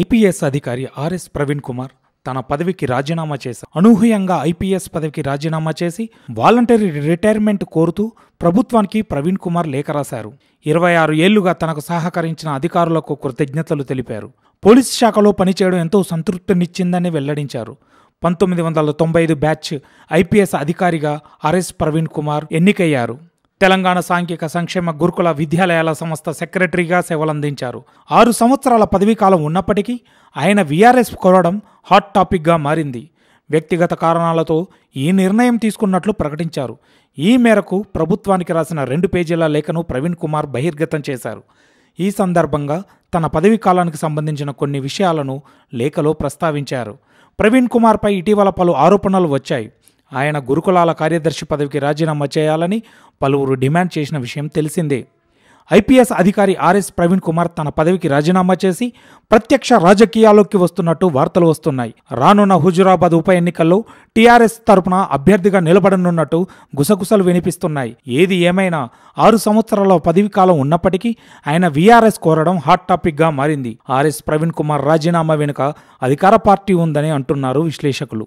IPS అధికారి RS Praveen Kumar తన పదవికి రాజీనామా చేశారు అనూహ్యంగా ఐపీఎస్ పదవికి రాజీనామా చేసి వాలంటరీ రిటైర్మెంట్ కోరుతూ ప్రభుత్వానికి ప్రవీణ్ కుమార్ లేఖ రాశారు ఇరవై ఆరు ఏళ్లుగా తనకు సహకరించిన అధికారులకు కృతజ్ఞతలు తెలిపారు పోలీస్ శాఖలో పనిచేయడం ఎంతో సంతృప్తినిచ్చిందని వెల్లడించారు పంతొమ్మిది వందల తొంభై ఐదు బ్యాచ్ ఐపీఎస్ అధికారిగా ఆర్ఎస్ ప్రవీణ్ కుమార్ ఎన్నికయ్యారు తెలంగాణ సాంఘిక సంక్షేమ గురుకుల విద్యాలయాల సంస్థ సెక్రటరీగా సేవలందించారు ఆరు సంవత్సరాల పదవీకాలం ఉన్నప్పటికీ ఆయన వీఆర్ఎస్ కోరడం హాట్ టాపిక్గా మారింది వ్యక్తిగత కారణాలతో ఈ నిర్ణయం తీసుకున్నట్లు ప్రకటించారు ఈ మేరకు ప్రభుత్వానికి రాసిన రెండు పేజీల లేఖను ప్రవీణ్ కుమార్ బహిర్గతం చేశారు ఈ సందర్భంగా తన పదవీ కాలానికి సంబంధించిన కొన్ని విషయాలను లేఖలో ప్రస్తావించారు ప్రవీణ్ కుమార్పై ఇటీవల పలు ఆరోపణలు వచ్చాయి ఆయన గురుకులాల కార్యదర్శి పదవికి రాజీనామా చేయాలని పలువురు డిమాండ్ చేసిన విషయం తెలిసిందే ఐపీఎస్ అధికారి ఆర్ఎస్ ప్రవీణ్ కుమార్ తన పదవికి రాజీనామా చేసి ప్రత్యక్ష రాజకీయాల్లోకి వస్తున్నట్టు వార్తలు వస్తున్నాయి రానున్న హుజురాబాద్ ఉప ఎన్నికల్లో టీఆర్ఎస్ తరపున అభ్యర్థిగా నిలబడనున్నట్టు గుసగుసలు వినిపిస్తున్నాయి ఏది ఏమైనా ఆరు సంవత్సరాల పదవి కాలం ఉన్నప్పటికీ ఆయన వీఆర్ఎస్ కోరడం హాట్ టాపిక్గా మారింది ఆర్ఎస్ ప్రవీణ్ కుమార్ రాజీనామా వెనుక అధికార పార్టీ ఉందని అంటున్నారు విశ్లేషకులు